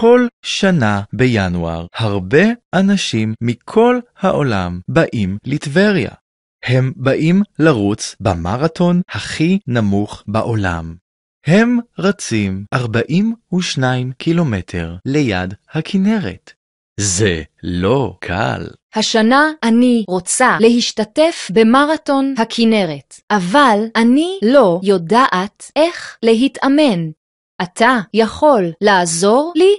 כל שנה בינואר הרבה אנשים מכל העולם באים לטבריה. הם באים לרוץ במרתון הכי נמוך בעולם. הם רצים 42 קילומטר ליד הכנרת. זה לא קל. השנה אני רוצה להשתתף במרתון הכנרת, אבל אני לא יודעת איך להתאמן. אתה יכול לעזור לי?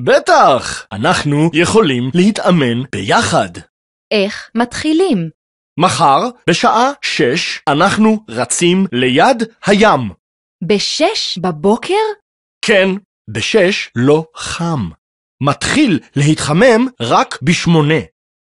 בטח! אנחנו יכולים להתאמן ביחד. איך מתחילים? מחר, בשעה שש, אנחנו רצים ליד הים. בשש בבוקר? כן, בשש לא חם. מתחיל להתחמם רק בשמונה.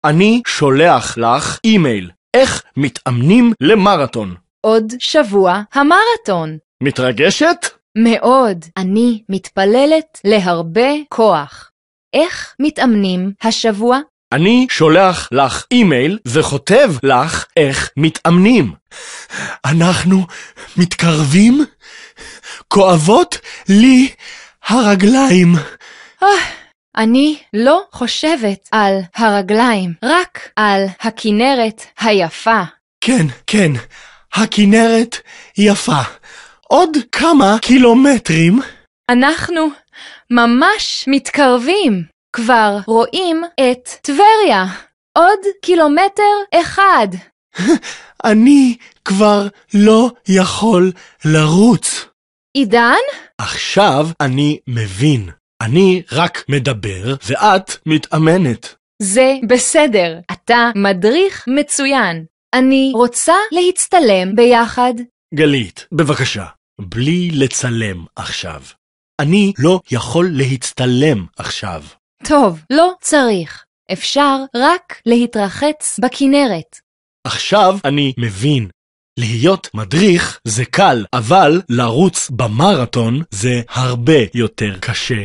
אני שולח לך אימייל, איך מתאמנים למרתון. עוד שבוע המרתון. מתרגשת? מאוד. אני מתפללת להרבה כוח. איך מתאמנים השבוע? אני שולח לך אימייל וכותב לך איך מתאמנים. אנחנו מתקרבים? כואבות לי הרגליים. אני לא חושבת על הרגליים, רק על הכינרת היפה. כן, כן, הכינרת יפה. עוד כמה קילומטרים. אנחנו ממש מתקרבים. כבר רואים את טבריה. עוד קילומטר אחד. אני כבר לא יכול לרוץ. עידן? עכשיו אני מבין. אני רק מדבר, ואת מתאמנת. זה בסדר, אתה מדריך מצוין. אני רוצה להצטלם ביחד. גלית, בבקשה, בלי לצלם עכשיו. אני לא יכול להצטלם עכשיו. טוב, לא צריך. אפשר רק להתרחץ בכנרת. עכשיו אני מבין. להיות מדריך זה קל, אבל לרוץ במרתון זה הרבה יותר קשה.